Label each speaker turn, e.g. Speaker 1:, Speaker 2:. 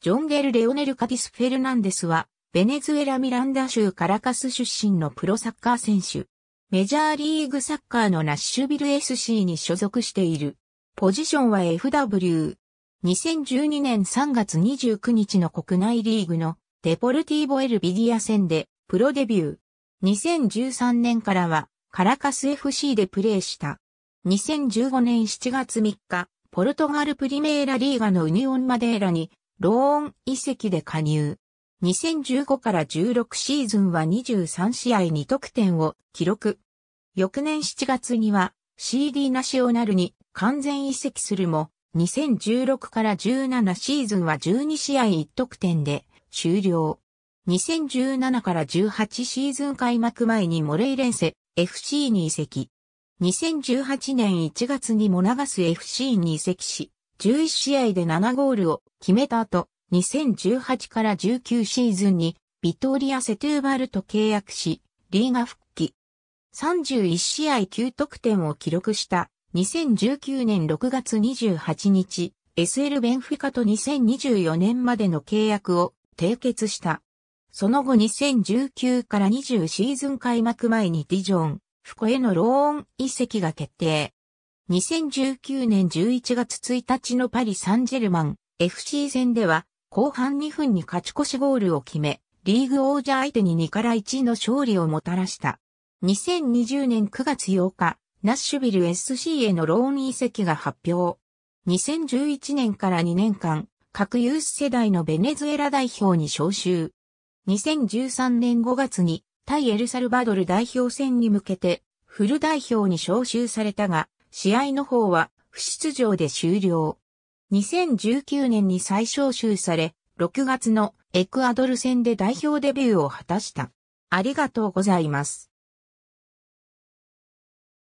Speaker 1: ジョンゲル・レオネル・カティス・フェルナンデスは、ベネズエラ・ミランダ州カラカス出身のプロサッカー選手。メジャーリーグサッカーのナッシュビル SC に所属している。ポジションは FW。2012年3月29日の国内リーグのデポルティーボ・エルビディア戦でプロデビュー。2013年からはカラカス FC でプレーした。2015年7月3日、ポルトガルプリメーラリーガのウニオンマデーラにローン移籍で加入。2015から16シーズンは23試合2得点を記録。翌年7月には CD ナショナルに完全移籍するも、2016から17シーズンは12試合1得点で終了。2017から18シーズン開幕前にモレイレンセ FC に移籍。2018年1月にモナガス FC に移籍し、11試合で7ゴールを決めた後、2018から19シーズンにビトリア・セトゥーバルと契約し、リーガ復帰。31試合9得点を記録した2019年6月28日、SL ベンフィカと2024年までの契約を締結した。その後2019から20シーズン開幕前にディジョン、フコへのローン移籍が決定。2019年11月1日のパリ・サンジェルマン FC 戦では後半2分に勝ち越しゴールを決め、リーグ王者相手に2から1の勝利をもたらした。2020年9月8日、ナッシュビル SC へのローン移籍が発表。2011年から2年間、各ユース世代のベネズエラ代表に招集。2013年5月に対エルサルバドル代表戦に向けてフル代表に招集されたが、試合の方は不出場で終了。2019年に再招集され、6月のエクアドル戦で代表デビューを果たした。ありがとうございます。